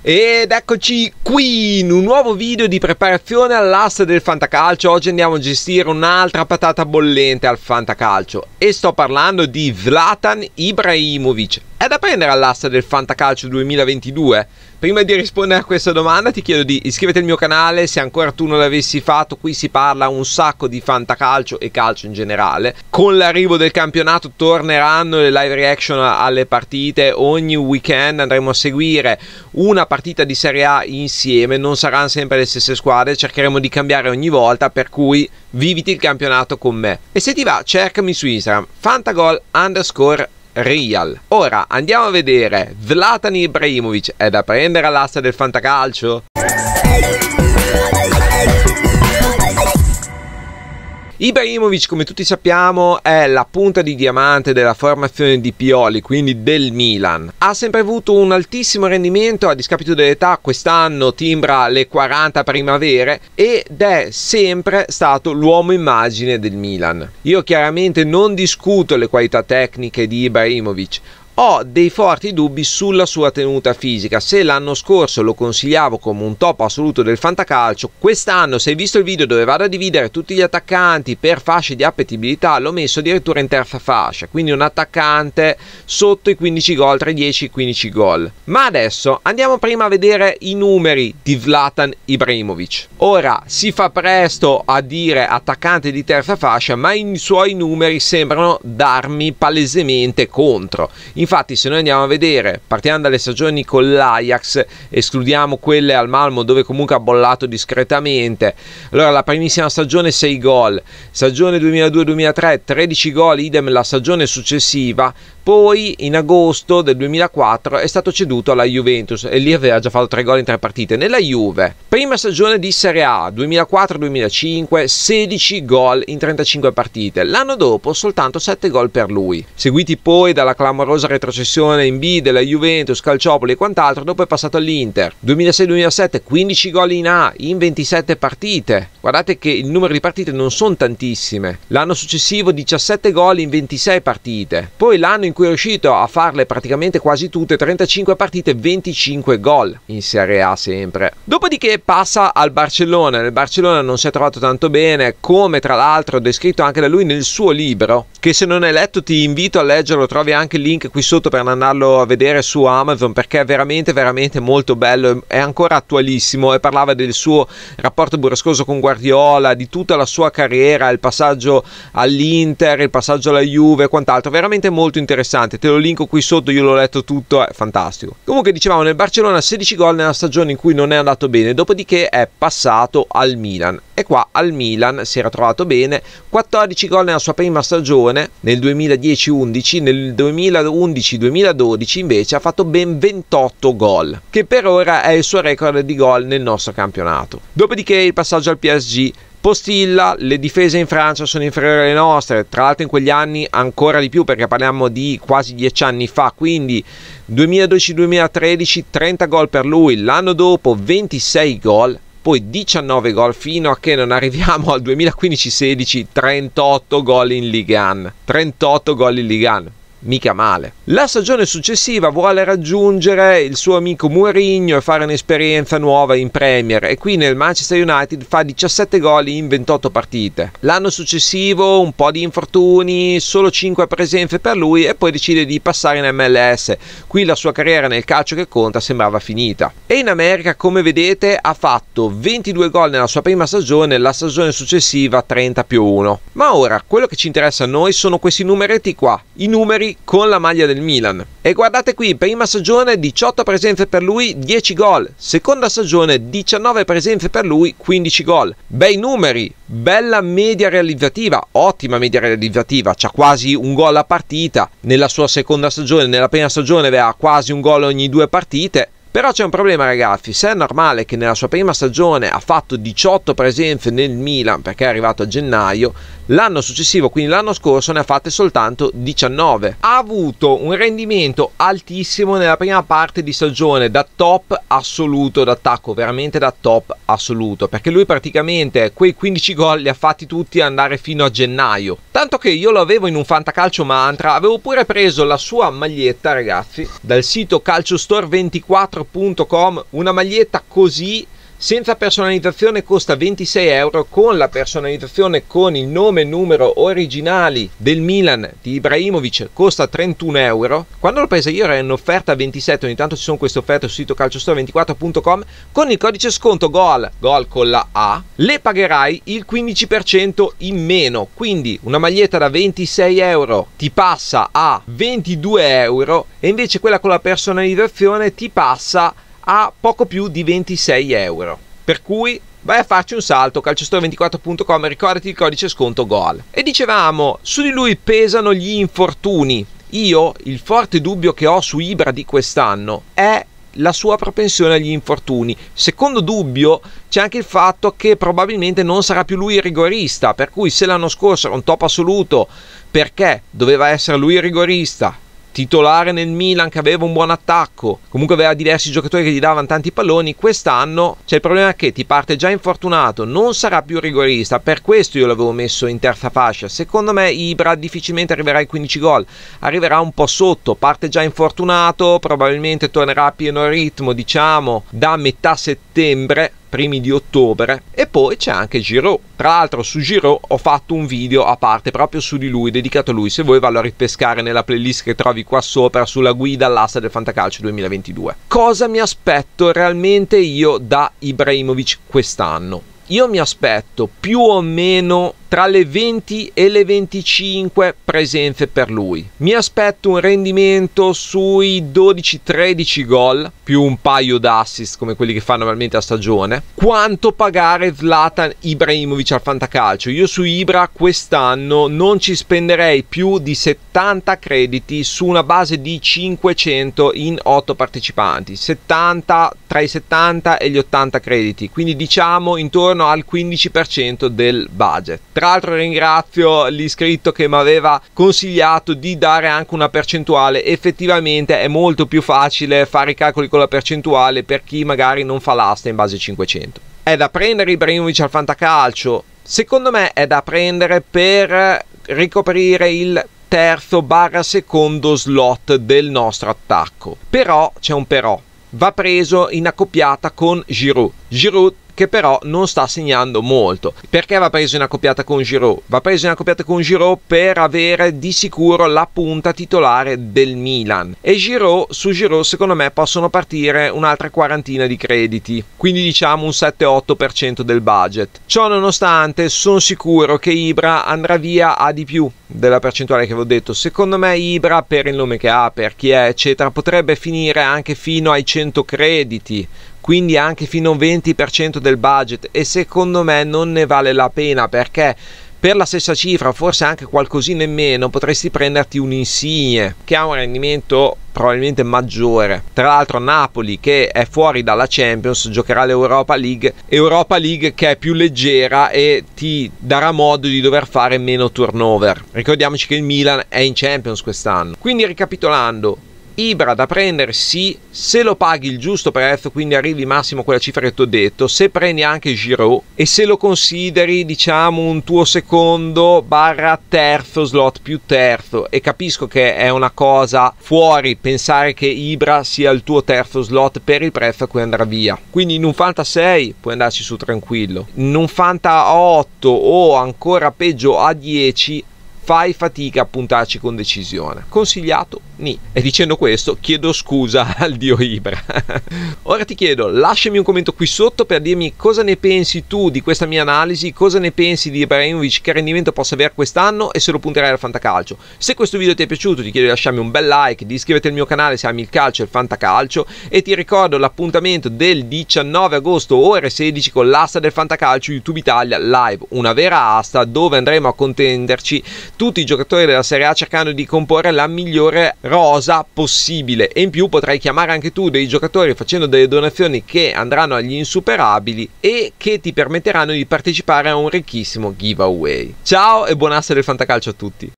Ed eccoci qui in un nuovo video di preparazione all'asta del fantacalcio. Oggi andiamo a gestire un'altra patata bollente al fantacalcio e sto parlando di Zlatan Ibrahimovic. È da prendere all'asta del fantacalcio 2022? Prima di rispondere a questa domanda ti chiedo di iscriverti al mio canale se ancora tu non l'avessi fatto, qui si parla un sacco di fantacalcio e calcio in generale. Con l'arrivo del campionato torneranno le live reaction alle partite, ogni weekend andremo a seguire una partita di Serie A insieme, non saranno sempre le stesse squadre, cercheremo di cambiare ogni volta, per cui viviti il campionato con me. E se ti va cercami su Instagram, fantagol underscore Real. Ora andiamo a vedere Zlatan Ibrahimovic è da prendere all'asta del fantacalcio? Ibrahimovic, come tutti sappiamo, è la punta di diamante della formazione di Pioli, quindi del Milan. Ha sempre avuto un altissimo rendimento a discapito dell'età, quest'anno timbra le 40 primavere ed è sempre stato l'uomo immagine del Milan. Io chiaramente non discuto le qualità tecniche di Ibrahimovic, ho dei forti dubbi sulla sua tenuta fisica. Se l'anno scorso lo consigliavo come un top assoluto del fantacalcio, quest'anno, se hai visto il video dove vado a dividere tutti gli attaccanti per fasce di appetibilità, l'ho messo addirittura in terza fascia, quindi un attaccante sotto i 15 gol, tra i 10 e i 15 gol. Ma adesso andiamo prima a vedere i numeri di Vlatan Ibrahimovic. Ora si fa presto a dire attaccante di terza fascia, ma i suoi numeri sembrano darmi palesemente contro. In Infatti, se noi andiamo a vedere, partiamo dalle stagioni con l'Ajax, escludiamo quelle al Malmo dove comunque ha bollato discretamente. Allora, la primissima stagione 6 gol, stagione 2002-2003 13 gol, idem la stagione successiva. Poi in agosto del 2004 è stato ceduto alla Juventus e lì aveva già fatto 3 gol in 3 partite. Nella Juve, prima stagione di Serie A 2004-2005, 16 gol in 35 partite. L'anno dopo soltanto 7 gol per lui, seguiti poi dalla clamorosa retrocessione in B della Juventus, Calciopoli e quant'altro, dopo è passato all'Inter. 2006-2007 15 gol in A in 27 partite. Guardate che il numero di partite non sono tantissime. L'anno successivo 17 gol in 26 partite. Poi l'anno in cui è riuscito a farle praticamente quasi tutte, 35 partite, 25 gol in Serie A sempre. Dopodiché passa al Barcellona. Nel Barcellona non si è trovato tanto bene, come tra l'altro descritto anche da lui nel suo libro, che se non hai letto ti invito a leggerlo, trovi anche il link qui sotto per andarlo a vedere su Amazon perché è veramente veramente molto bello, è ancora attualissimo e parlava del suo rapporto burrascoso con Guardiola, di tutta la sua carriera, il passaggio all'Inter, il passaggio alla Juve e quant'altro, veramente molto interessante, te lo linko qui sotto, io l'ho letto tutto, è fantastico. Comunque dicevamo nel Barcellona 16 gol nella stagione in cui non è andato bene, dopodiché è passato al Milan e qua al Milan si era trovato bene, 14 gol nella sua prima stagione nel 2010-11, nel 2011 2011-2012 invece ha fatto ben 28 gol, che per ora è il suo record di gol nel nostro campionato. Dopodiché il passaggio al PSG Postilla, le difese in Francia sono inferiori alle nostre, tra l'altro in quegli anni ancora di più perché parliamo di quasi dieci anni fa, quindi 2012-2013 30 gol per lui, l'anno dopo 26 gol, poi 19 gol fino a che non arriviamo al 2015-16 38 gol in Ligan, 38 gol in Ligan, mica male. La stagione successiva vuole raggiungere il suo amico Mourinho e fare un'esperienza nuova in Premier e qui nel Manchester United fa 17 gol in 28 partite. L'anno successivo un po' di infortuni, solo 5 presenze per lui e poi decide di passare in MLS. Qui la sua carriera nel calcio che conta sembrava finita. E in America, come vedete, ha fatto 22 gol nella sua prima stagione, la stagione successiva 30 più 1. Ma ora, quello che ci interessa a noi sono questi numeretti qua, i numeri con la maglia del Milan. E guardate qui, prima stagione 18 presenze per lui, 10 gol, seconda stagione 19 presenze per lui, 15 gol. Bei numeri, bella media realizzativa, ottima media realizzativa, c'ha quasi un gol a partita, nella sua seconda stagione, nella prima stagione aveva quasi un gol ogni due partite, però c'è un problema ragazzi, se è normale che nella sua prima stagione ha fatto 18 presenze nel Milan perché è arrivato a gennaio, l'anno successivo, quindi l'anno scorso, ne ha fatte soltanto 19. Ha avuto un rendimento altissimo nella prima parte di stagione da top assoluto d'attacco, veramente da top assoluto, perché lui praticamente quei 15 gol li ha fatti tutti andare fino a gennaio. Tanto che io lo avevo in un fantacalcio mantra, avevo pure preso la sua maglietta ragazzi dal sito calciostore 24 Shop.com, una maglietta così senza personalizzazione costa 26 euro, con la personalizzazione con il nome e numero originali del Milan di Ibrahimovic costa 31 euro. Quando l'ho presa io era in offerta 27, ogni tanto ci sono queste offerte sul sito calciostore24.com con il codice sconto GOAL, GOAL con la A, le pagherai il 15% in meno. Quindi una maglietta da 26 euro ti passa a 22 euro e invece quella con la personalizzazione ti passa a a poco più di 26 euro. Per cui vai a farci un salto calciatore24.com ricordati il codice sconto GOAL. E dicevamo, su di lui pesano gli infortuni. Io, il forte dubbio che ho su Ibra di quest'anno è la sua propensione agli infortuni. Secondo dubbio c'è anche il fatto che probabilmente non sarà più lui il rigorista, per cui se l'anno scorso era un top assoluto perché doveva essere lui il rigorista titolare nel Milan che aveva un buon attacco, comunque aveva diversi giocatori che gli davano tanti palloni, quest'anno c'è il problema che ti parte già infortunato, non sarà più rigorista, per questo io l'avevo messo in terza fascia, secondo me Ibra difficilmente arriverà ai 15 gol, arriverà un po' sotto, parte già infortunato, probabilmente tornerà a pieno ritmo diciamo da metà settembre, primi di ottobre e poi c'è anche Giro. Tra l'altro su Giro ho fatto un video a parte proprio su di lui, dedicato a lui, se vuoi vado a ripescare nella playlist che trovi qua sopra sulla guida all'asta del Fantacalcio 2022. Cosa mi aspetto realmente io da Ibrahimovic quest'anno? Io mi aspetto più o meno tra le 20 e le 25 presenze per lui. Mi aspetto un rendimento sui 12-13 gol, più un paio d'assist come quelli che fa normalmente a stagione. Quanto pagare Zlatan Ibrahimovic al fantacalcio? Io su Ibra quest'anno non ci spenderei più di 70 crediti su una base di 500 in 8 partecipanti. 70 tra i 70 e gli 80 crediti, quindi diciamo intorno al 15% del budget. Tra l'altro ringrazio l'iscritto che mi aveva consigliato di dare anche una percentuale. Effettivamente è molto più facile fare i calcoli con la percentuale per chi magari non fa l'asta in base 500. È da prendere Ibrahimovic al fantacalcio? Secondo me è da prendere per ricoprire il terzo barra secondo slot del nostro attacco. Però c'è un però. Va preso in accoppiata con Giroud. Giroud che però non sta segnando molto. Perché va preso in accoppiata con Giroud? Va preso in accoppiata con Giroud per avere di sicuro la punta titolare del Milan. E Giroud, su Giroud secondo me possono partire un'altra quarantina di crediti, quindi diciamo un 7-8% del budget. Ciò nonostante sono sicuro che Ibra andrà via a di più della percentuale che avevo detto. Secondo me Ibra per il nome che ha, per chi è, eccetera, potrebbe finire anche fino ai 100 crediti, quindi anche fino a un 20% del budget e secondo me non ne vale la pena perché per la stessa cifra, forse anche qualcosina in meno, potresti prenderti un Insigne che ha un rendimento probabilmente maggiore. Tra l'altro Napoli che è fuori dalla Champions giocherà l'Europa League, Europa League che è più leggera e ti darà modo di dover fare meno turnover. Ricordiamoci che il Milan è in Champions quest'anno. Quindi ricapitolando, Ibra da prendere sì, se lo paghi il giusto prezzo, quindi arrivi massimo a quella cifra che ti ho detto, se prendi anche Giroud e se lo consideri diciamo un tuo secondo barra terzo slot più terzo e capisco che è una cosa fuori pensare che Ibra sia il tuo terzo slot per il prezzo a cui andrà via. Quindi in un Fanta 6 puoi andarci su tranquillo, in un Fanta 8 o ancora peggio a 10 fai fatica a puntarci con decisione. Consigliato ni. E dicendo questo chiedo scusa al dio Ibra. Ora ti chiedo, lasciami un commento qui sotto per dirmi cosa ne pensi tu di questa mia analisi, cosa ne pensi di Ibrahimovic, che rendimento possa avere quest'anno e se lo punterai al fantacalcio. Se questo video ti è piaciuto ti chiedo di lasciarmi un bel like, di iscriverti al mio canale se ami il calcio e il fantacalcio e ti ricordo l'appuntamento del 19 agosto ore 16 con l'asta del fantacalcio YouTube Italia live, una vera asta dove andremo a contenderci tutti i giocatori della Serie A cercando di comporre la migliore rosa possibile e in più potrai chiamare anche tu dei giocatori facendo delle donazioni che andranno agli insuperabili e che ti permetteranno di partecipare a un ricchissimo giveaway. Ciao e buon asse del fantacalcio a tutti!